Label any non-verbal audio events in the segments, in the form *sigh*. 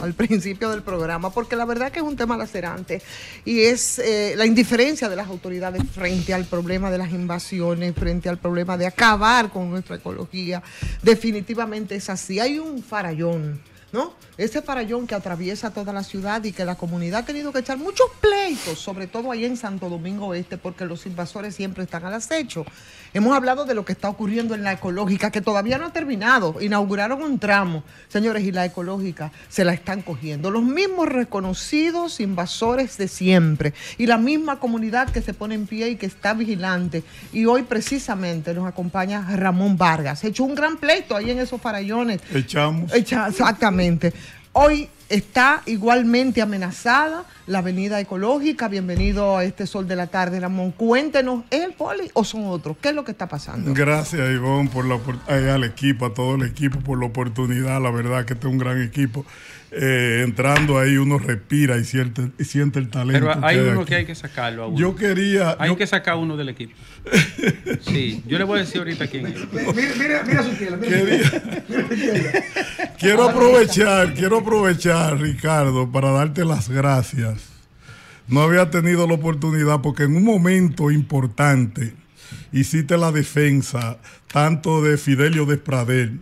al principio del programa, porque la verdad que es un tema lacerante y es eh, la indiferencia de las autoridades frente al problema de las invasiones, frente al problema de acabar con nuestra ecología. Definitivamente es así. Hay un farallón ese farallón que atraviesa toda la ciudad y que la comunidad ha tenido que echar muchos pleitos, sobre todo ahí en Santo Domingo Este, porque los invasores siempre están al acecho. Hemos hablado de lo que está ocurriendo en la ecológica, que todavía no ha terminado. Inauguraron un tramo, señores, y la ecológica se la están cogiendo. Los mismos reconocidos invasores de siempre y la misma comunidad que se pone en pie y que está vigilante. Y hoy precisamente nos acompaña Ramón Vargas. Echó un gran pleito ahí en esos farallones. Echamos. exactamente Hoy está igualmente amenazada la avenida ecológica. Bienvenido a este sol de la tarde, Ramón. Cuéntenos, ¿es el poli o son otros? ¿Qué es lo que está pasando? Gracias, Ivonne, por la, oportunidad al equipo, a todo el equipo, por la oportunidad. La verdad que este es un gran equipo. Eh, entrando ahí uno respira y siente, y siente el talento. Pero hay uno que hay que sacarlo. Yo quería. Hay que sacar uno del equipo. *laughs* Sí, yo le voy a decir ahorita quién es. Mira, su quiero aprovechar, quiero aprovechar, Ricardo, para darte las gracias. No había tenido la oportunidad porque en un momento importante hiciste la defensa tanto de Fidelio Despradel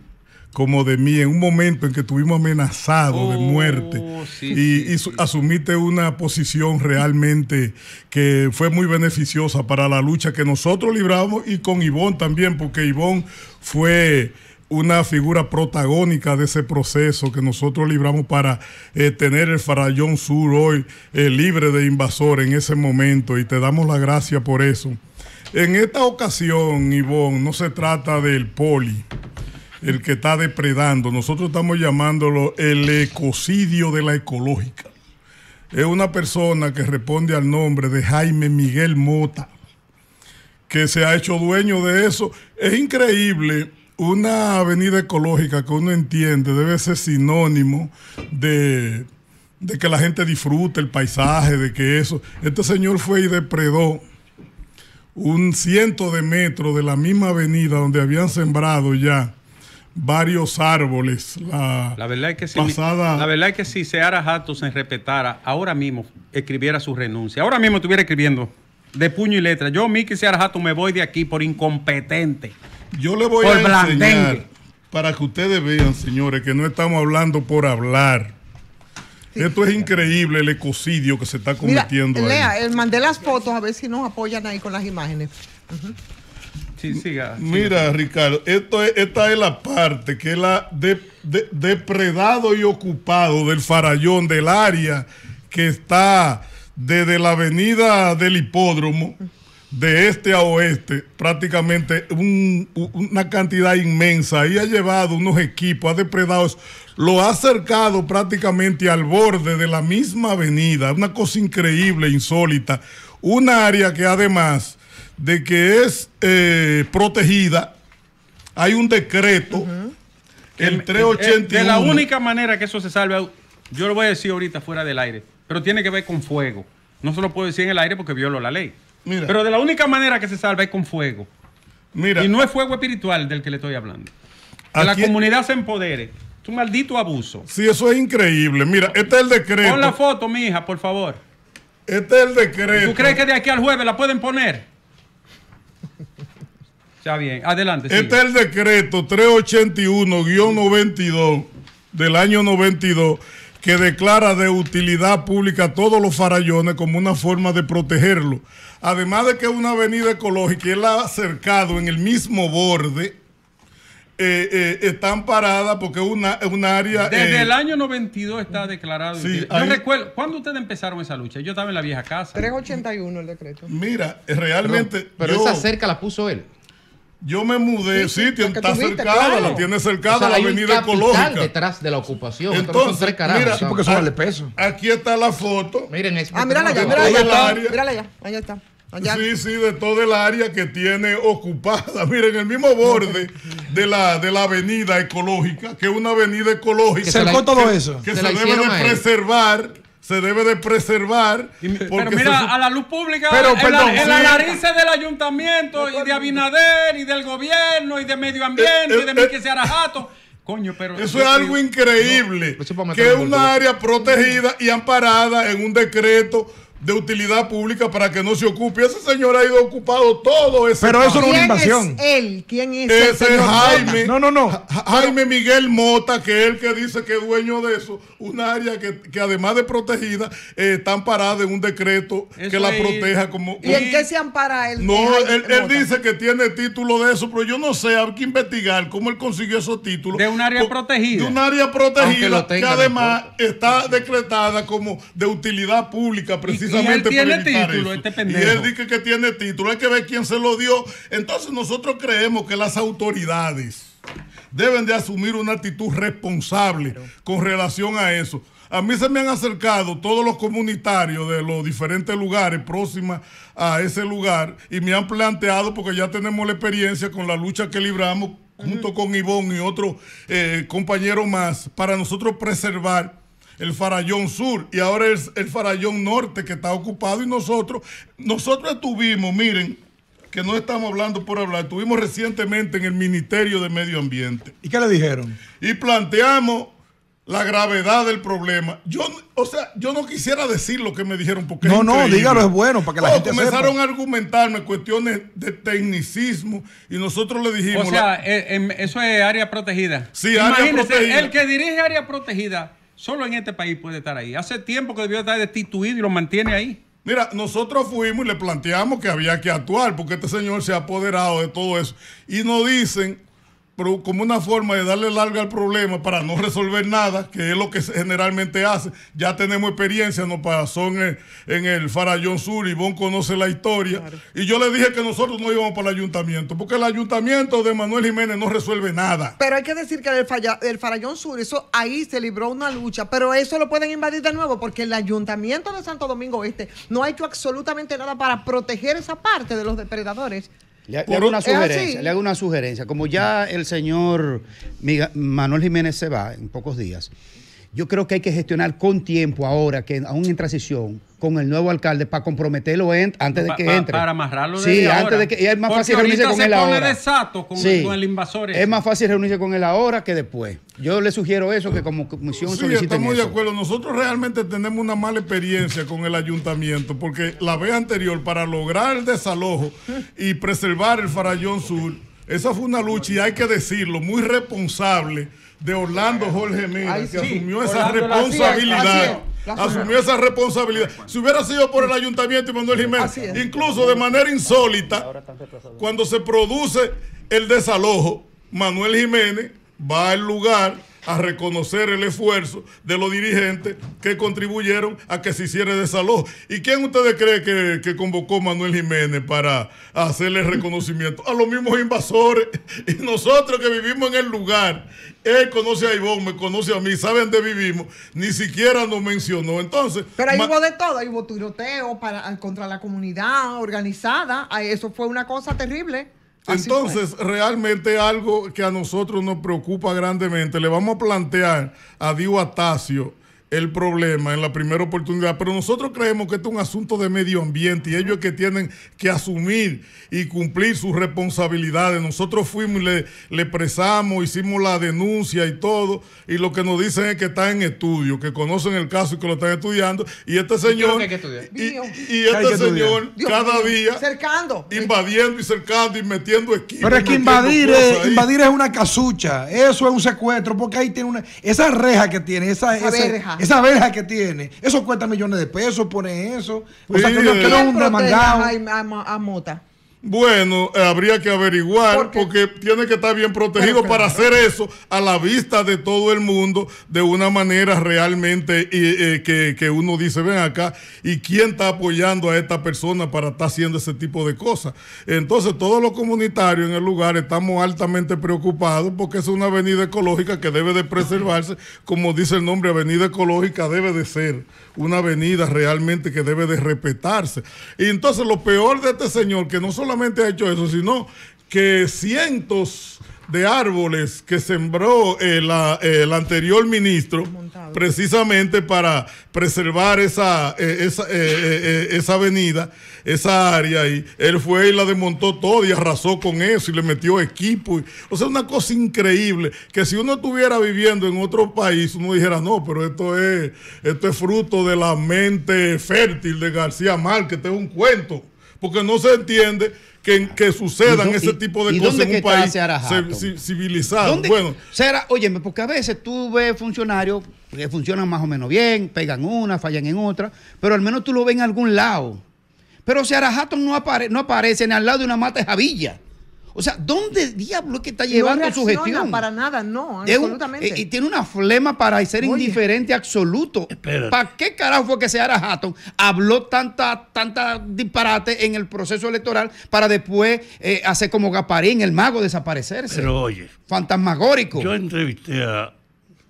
como de mí en un momento en que tuvimos amenazado de oh, muerte y, asumiste una posición realmente que fue muy beneficiosa para la lucha que nosotros libramos y con Ivón también, porque Ivón fue una figura protagónica de ese proceso que nosotros libramos para eh, tener el Farallón Sur hoy eh, libre de invasor en ese momento y te damos la gracia por eso. En esta ocasión, Ivonne, no se trata del poli, el que está depredando. Nosotros estamos llamándolo el ecocidio de la ecológica. Es una persona que responde al nombre de Jaime Miguel Mota, que se ha hecho dueño de eso. Es increíble una avenida ecológica que uno entiende debe ser sinónimo de, que la gente disfrute el paisaje, de que eso. Este señor fue y depredó un ciento de metros de la misma avenida donde habían sembrado ya varios árboles. La, verdad es que si la verdad es que si Seara Jato se respetara, ahora mismo escribiera su renuncia. Ahora mismo estuviera escribiendo de puño y letra. Yo, Miki Seara Jato, me voy de aquí por incompetente. Yo le voy a enseñar para que ustedes vean, señores, que no estamos hablando por hablar. Esto es increíble el ecocidio que se está cometiendo. ahí. Lea, mandé las fotos a ver si nos apoyan ahí con las imágenes. Mira, Ricardo, esta es la parte que es la depredado y ocupado del farallón del área que está desde la avenida del hipódromo de este a oeste, prácticamente una cantidad inmensa, y ha llevado unos equipos, ha depredado, lo ha acercado prácticamente al borde de la misma avenida, una cosa increíble, insólita, un área que además de que es eh, protegida, hay un decreto, el De la única manera que eso se salve, yo lo voy a decir ahorita fuera del aire, pero tiene que ver con fuego. No se lo puedo decir en el aire porque violó la ley. pero de la única manera que se salva es con fuego. Mira, y no es fuego espiritual del que le estoy hablando. Que la comunidad se empodere. Es un maldito abuso. Sí, eso es increíble. Mira, este es el decreto. Pon la foto, mi hija, por favor. Este es el decreto. ¿Tú crees que de aquí al jueves la pueden poner? Está bien, adelante. Este es el decreto 381-92 del año 92 que declara de utilidad pública todos los farallones como una forma de protegerlo. Además de que es una avenida ecológica y él ha acercado en el mismo borde, eh, eh están paradas porque es una, área... Desde eh, el año 92 está declarado. Sí, Yo recuerdo, ¿cuándo ustedes empezaron esa lucha? Yo estaba en la vieja casa. 381 el decreto. Mira, realmente... Pero, esa cerca la puso él. Yo me mudé, sí, está cercada, la tiene cercada la avenida ecológica. detrás de la ocupación. Entonces, tres carajos, mira, porque son peso. Aquí está la foto. Miren, es, ah, mírala ya, mírala ya. Mírala ya, allá está. Sí, sí, de todo el área que tiene ocupada. *laughs* Miren, el mismo borde de la, de la avenida ecológica, que es una avenida ecológica. Que se, se todo eso. Que se, debe preservar se debe de preservar. Pero mira, a la luz pública, pero, en, la, en del ayuntamiento, y de Abinader, y del gobierno, y de medio eh, ambiente, y eh, de Miquel eh. Arajato. Coño, pero. Eso es algo increíble. que es una área protegida y amparada en un decreto de utilidad pública para que no se ocupe. Ese señor ha ido ocupado todo ese Pero eso no es una invasión. él? ¿Quién es Ese Jaime. No, no, no. Jaime Miguel Mota, que es el que dice que es dueño de eso. Un área que, además de protegida, eh, está amparada en un decreto que la proteja como... ¿Y en qué se ampara él? No, él, dice que tiene título de eso, pero yo no sé, hay que investigar cómo él consiguió esos títulos. De un área protegida. De un área protegida que además está decretada como de utilidad pública, precisamente y él este Y él dice que tiene título, hay que ver quién se lo dio. Entonces nosotros creemos que las autoridades deben de asumir una actitud responsable con relación a eso. A mí se me han acercado todos los comunitarios de los diferentes lugares próximos a ese lugar y me han planteado, porque ya tenemos la experiencia con la lucha que libramos junto con Ivón y otro eh, compañero más, para nosotros preservar el Farallón Sur y ahora es el Farallón Norte que está ocupado y nosotros, nosotros estuvimos, miren, que no estamos hablando por hablar, estuvimos recientemente en el Ministerio de Medio Ambiente. ¿Y qué le dijeron? Y planteamos la gravedad del problema. Yo, o sea, yo no quisiera decir lo que me dijeron porque No, no, dígalo, es bueno para que comenzaron a argumentarme cuestiones de tecnicismo y nosotros le dijimos... O sea, eh, em, eso es área protegida. Sí, área protegida. el que dirige área protegida Solo en este país puede estar ahí. Hace tiempo que debió estar destituido y lo mantiene ahí. Mira, nosotros fuimos y le planteamos que había que actuar porque este señor se ha apoderado de todo eso. Y nos dicen, pero como una forma de darle larga al problema para no *laughs* resolver nada, que es lo que generalmente hace. Ya tenemos experiencia, nos pasó en el, eh, en el Farallón Sur, y vos conoce la historia. Y yo le dije que nosotros no íbamos para el ayuntamiento, porque el ayuntamiento de Manuel Jiménez no resuelve nada. Pero hay que decir que el, el Farallón Sur, eso ahí se libró una lucha, pero eso lo pueden invadir de nuevo, porque el ayuntamiento de Santo Domingo Este no ha hecho absolutamente nada para proteger esa parte de los depredadores. Le, hago una sugerencia, una sugerencia. Como ya el señor Manuel Jiménez se va en pocos días, yo creo que hay que gestionar con tiempo ahora, que aún en transición, con el nuevo alcalde para comprometerlo antes de que entre. para amarrarlo Sí, antes de que y es más fácil reunirse con él ahora. el, Es más fácil reunirse con él ahora que después. Yo le sugiero eso que como comisión sí, estamos de acuerdo. Nosotros realmente tenemos una mala experiencia con el ayuntamiento porque la vez anterior para lograr el desalojo y preservar el Farallón Sur, esa fue una lucha y hay que decirlo, muy responsable de Orlando Jorge Mena, que asumió esa responsabilidad. asumió esa responsabilidad. Si hubiera sido por el ayuntamiento y Manuel Jiménez, incluso de manera insólita, cuando se produce el desalojo, Manuel Jiménez va al lugar a reconocer el esfuerzo de los dirigentes que contribuyeron a que se hiciera de desalojo. ¿Y quién ustedes creen que, que convocó Manuel Jiménez para hacerle reconocimiento? A los mismos invasores. *laughs* Y nosotros que vivimos en el lugar, él conoce a Ivonne, me conoce a mí, saben dónde vivimos, ni siquiera nos mencionó. Entonces. Pero ahí hubo de todo, ahí hubo tiroteo para, contra la comunidad organizada. Eso fue una cosa terrible. Entonces, realmente algo que a nosotros nos preocupa grandemente, le vamos a plantear a Dio Atacio el problema en la primera oportunidad, pero nosotros creemos que esto es un asunto de medio ambiente y ellos que tienen que asumir y cumplir sus responsabilidades. Nosotros fuimos y le, presamos, hicimos la denuncia y todo, y lo que nos dicen es que está en estudio, que conocen el caso y que lo están estudiando, y este señor... ¿Y, este señor cada día... Cercando. Invadiendo y cercando y metiendo equipos. Pero es que invadir es, invadir es una casucha, eso es un secuestro, porque ahí tiene una... Esa reja que tiene, esa... esa esa verja que tiene, eso cuesta millones de pesos, pone eso. O sea, que no, es un demandado a Mota. Bueno, eh, habría que averiguar porque tiene que estar bien protegido para hacer eso a la vista de todo el mundo de una manera realmente eh, que, que, uno dice, ven acá, ¿y quién está apoyando a esta persona para estar haciendo ese tipo de cosas? Entonces todos los comunitarios en el lugar estamos altamente preocupados porque es una avenida ecológica que debe de preservarse, como dice el nombre, avenida ecológica debe de ser una avenida realmente que debe de respetarse. Y entonces lo peor de este señor, que no solamente ha hecho eso, sino que cientos de árboles que sembró el, ah, anterior ministro precisamente para preservar esa, eh, eh, eh, esa, avenida, esa área y Él fue y la desmontó todo y arrasó con eso y le metió equipo. o sea, una cosa increíble que si uno estuviera viviendo en otro país, uno dijera, no, pero esto es, esto fruto de la mente fértil de García Márquez, es un cuento porque no se entiende que, que sucedan ese tipo de cosas en un país civilizado. bueno, será, óyeme, porque a veces tú ves funcionarios que funcionan más o menos bien, pegan una, fallan en otra, pero al menos tú lo ves en algún lado. Pero si Hatton no, apare, no aparece ni al lado de una mata de javilla. O sea, ¿dónde diablo que está llevando no su gestión? para nada, no, eh, absolutamente. y, tiene una flema para ser indiferente absoluto. ¿Para qué carajo fue que Seara Hatton habló tanta, tanta disparate en el proceso electoral para después eh, hacer como Gaparín, el mago, desaparecerse? Pero oye. Fantasmagórico. Yo entrevisté a,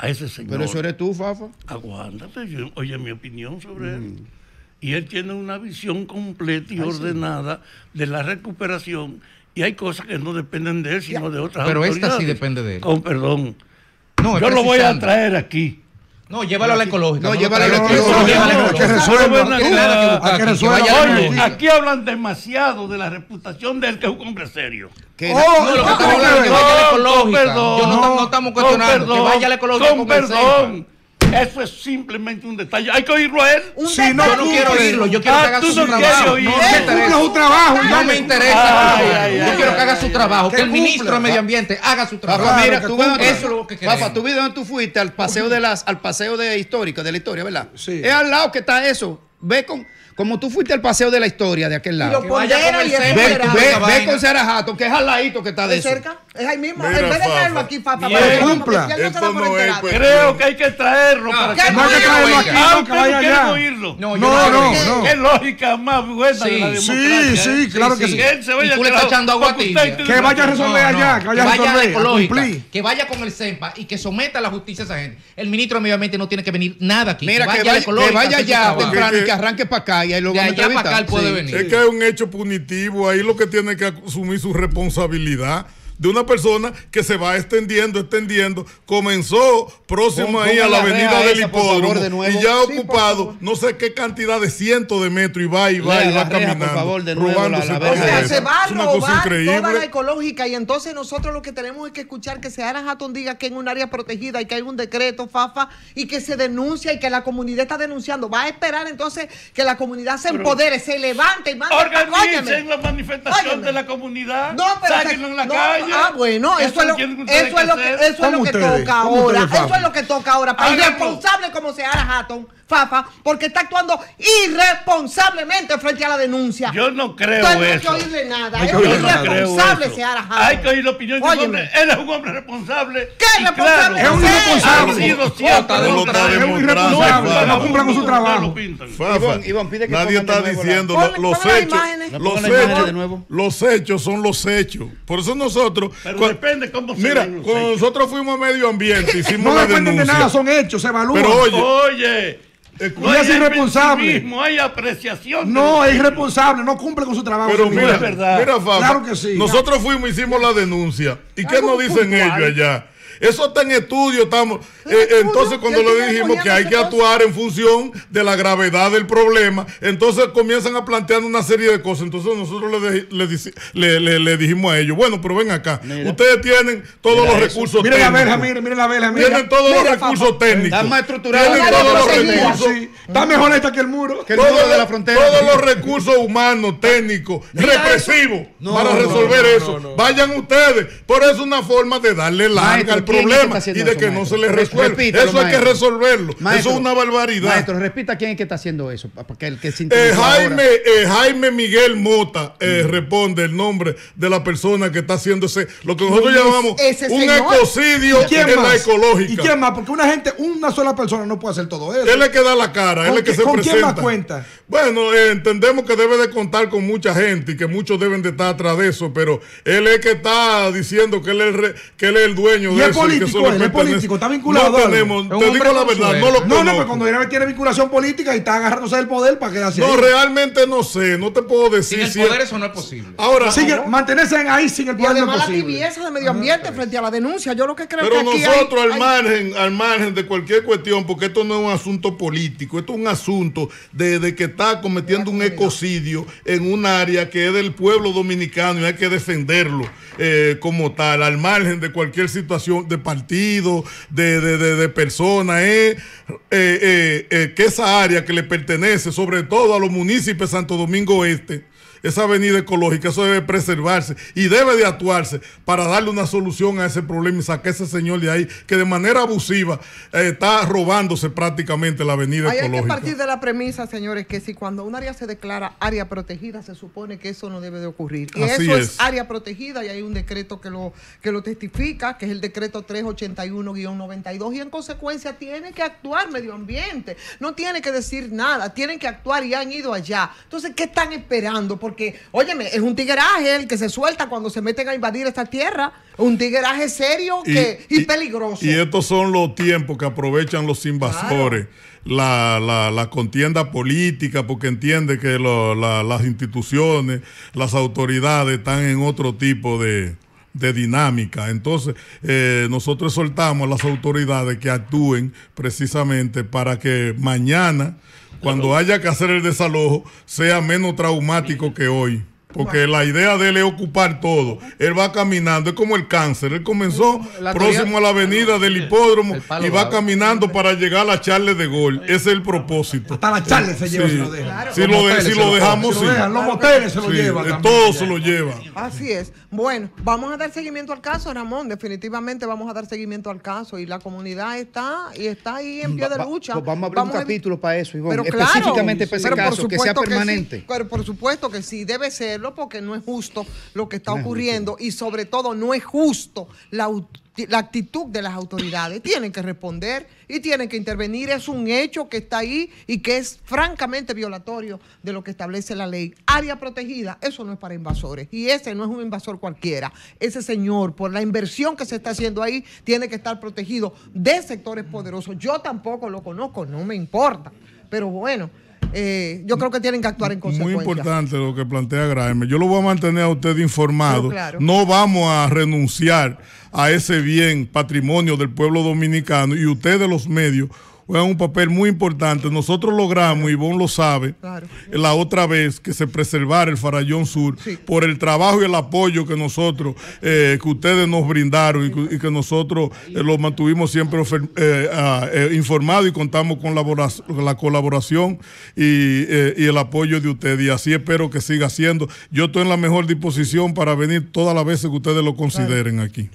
ese señor. Pero eso eres tú, Fafa. Aguántate, yo, oye mi opinión sobre él. Mm. Y él tiene una visión completa y ordenada de la recuperación y hay cosas que no dependen de él, sino de otras Pero esta sí depende de él. Con oh, perdón. No, Yo lo voy a traer aquí. No, llévalo a la ecológica. No, llévalo a la ecológica. que resuelva. aquí hablan demasiado de la reputación de él, que es un hombre serio. Que oh, no, lo que estamos hablando que vaya a la ecológica. Yo no, estamos oh, cuestionando. que vaya a la ecológica. Con perdón. Eso es simplemente un detalle. Hay que oírlo a él. yo no quiero ah, oírlo. Yo quiero ah, que haga su trabajo. No, me interesa. yo quiero que haga su trabajo. Que, el ministro de Medio Ambiente haga su trabajo. mira, tú eso es lo que tú viste donde tú fuiste al paseo de las, al paseo de histórica, de la historia, ¿verdad? Sí. Es al lado que está eso. Ve con como tú fuiste al paseo de la historia de aquel lado. Y lo y ve, ve, con Sarajato, que es al ladito que está de cerca? Es ahí mismo. en vez de aquí, papá. Que Creo que hay que traerlo no, para que no hay que aquí. no, vaya No, no, no, Qué lógica más Sí, sí, ¿eh? claro que sí. Que vaya echando agua Que vaya a resolver allá. Que vaya a resolver. Que vaya con el SEMPA y que someta a la justicia a esa gente. El ministro obviamente, no tiene que venir nada aquí. Mira, que vaya allá temprano y que arranque para acá es que hay un hecho punitivo, ahí lo que tiene que asumir su responsabilidad de una persona que se va extendiendo, extendiendo. Comenzó próximo ahí a la, avenida del hipódromo y ya ha ocupado no sé qué cantidad de cientos de metros y va y va y va caminando. se va a robar toda la ecológica y entonces nosotros lo que tenemos es que escuchar que se Hatton diga que en un área protegida y que hay un decreto, Fafa, y que se denuncia y que la comunidad está denunciando. Va a esperar entonces que la comunidad se empodere, se levante y mande. Organicen la manifestación de la comunidad. No, pero en la calle. Ah, bueno, eso, es lo, eso es lo que, eso es lo que toca ahora. Eso es lo que toca ahora. Para responsable como sea Hatton, Fafa, porque está actuando irresponsablemente frente a la denuncia. Yo no creo no hay que ¿eh? oírle nada. es un irresponsable, Hay que oír la opinión de Él es un hombre responsable. ¿Qué es un irresponsable. Es un irresponsable. No cumple con su trabajo. Fafa, nadie está diciendo los hechos. Los hechos. Los hechos son los hechos. Por eso nosotros. Pero depende cómo se Mira, cuando nosotros fuimos a medio ambiente, *laughs* hicimos la denuncia. No de nada, son hechos, se evalúan. Oye. Eh, no es irresponsable. hay apreciación. No, es irresponsable, no cumple con su trabajo. Pero mira, mira, Fabio, claro que sí. Nosotros fuimos, hicimos la denuncia. ¿Y ah, qué nos dicen ellos allá? Eso está en estudio. Estamos, eh, entonces, cuando le dijimos que hay que actuar en función de la gravedad del problema, entonces comienzan a plantear una serie de cosas. Entonces, nosotros le, dijimos a ellos: bueno, pero ven acá, ustedes tienen todos los recursos técnicos. Miren la verja, miren, la verja. Tienen todos los recursos técnicos. Está más Tienen todos los recursos. Está mm. mejor esta que el muro. Que el todos, de la frontera. Todos los recursos humanos, técnicos, represivos para resolver eso. Vayan ustedes. Por eso es una forma de darle larga al problema y de que no se le resuelve. eso hay que resolverlo. eso es una barbaridad. Maestro, repita quién es que está haciendo eso. Porque el que eh, eh, Jaime, Miguel Mota eh, responde el nombre de la persona que está haciendo ese, lo que nosotros llamamos un ecocidio en la ecológica. ¿Y quién más? Porque una gente, una sola persona no puede hacer todo eso. Él es que da la cara, él es que se ¿con presenta. quién más cuenta? Bueno, entendemos que debe de contar con mucha gente y que muchos deben de estar atrás de eso, pero él es que está diciendo que él es que él es el dueño de eso político, es político, está vinculado. No tenemos, te digo la verdad, no lo No, no, pero cuando él tiene vinculación política y está agarrándose del poder para quedarse No, realmente no sé, no te puedo decir. Sin el poder eso no es posible. Ahora, mantenerse ahí sin el poder no es posible. la tibieza del medio ambiente frente a la denuncia, yo lo que creo que aquí nosotros al margen, al margen de cualquier cuestión, porque esto no es un asunto político, esto es un asunto de, que está cometiendo un ecocidio en un área que es del pueblo dominicano y hay que defenderlo eh, como tal, al margen de cualquier situación de partido, de, personas, eh, eh, eh, que esa área que le pertenece, sobre todo a los municipios de Santo Domingo Este, esa avenida ecológica, eso debe preservarse y debe de actuarse para darle una solución a ese problema y sacar ese señor de ahí que de manera abusiva eh, está robándose prácticamente la avenida ecológica. Hay que partir de la premisa, señores, que si cuando un área se declara área protegida, se supone que eso no debe de ocurrir. Y eso es. área protegida y hay un decreto que lo, que lo testifica, que es el decreto 381-92 y en consecuencia tiene que actuar medio ambiente. No tiene que decir nada, tienen que actuar y han ido allá. Entonces, ¿qué están esperando? Porque porque, óyeme, es un tigueraje el que se suelta cuando se meten a invadir esta tierra. Un tigueraje serio y, peligroso. Y estos son los tiempos que aprovechan los invasores. La, contienda política, porque entiende que las instituciones, las autoridades están en otro tipo de, de dinámica. Entonces, eh, nosotros soltamos a las autoridades que actúen precisamente para que mañana, cuando haya que hacer el desalojo, sea menos traumático que hoy. Porque la idea de él es ocupar todo. Él va caminando, es como el cáncer. Él comenzó uh, próximo a la avenida ah, del hipódromo y va caminando para llegar a la charla de Gol. Ese es el propósito. Hasta la charla se lleva, Si, lo, dejamos, Los moteles se lo llevan. Todo se lo lleva. Así es. Bueno, vamos a dar seguimiento al caso, Ramón. Definitivamente vamos a dar seguimiento al caso. Y la comunidad está y está ahí en pie de lucha. Pues vamos a abrir un capítulo para eso, Específicamente para ese caso, que sea permanente. pero por supuesto que sí, debe ser porque no es justo lo que está ocurriendo y sobre todo no es justo la, la actitud de las autoridades. tienen que responder y tienen que intervenir. Es un hecho que está ahí y que es francamente violatorio de lo que establece la ley. Área protegida, eso no es para invasores. Y ese no es un invasor cualquiera. Ese señor, por la inversión que se está haciendo ahí, tiene que estar protegido de sectores poderosos. Yo tampoco lo conozco, no me importa. Pero bueno. Eh, yo creo que tienen que actuar en consecuencia. Muy importante lo que plantea Graeme. Yo lo voy a mantener a usted informado. No, no vamos a renunciar a ese bien patrimonio del pueblo dominicano y ustedes los medios juegan un papel muy importante. Nosotros logramos, y vos lo sabe, la otra vez que se preservara el Farallón Sur por el trabajo y el apoyo que nosotros, eh, que ustedes nos brindaron y que, nosotros eh, lo mantuvimos siempre eh, ah, informado y contamos con la colaboración y, el apoyo de ustedes. Y así espero que siga siendo. Yo estoy en la mejor disposición para venir todas las veces que ustedes lo consideren aquí.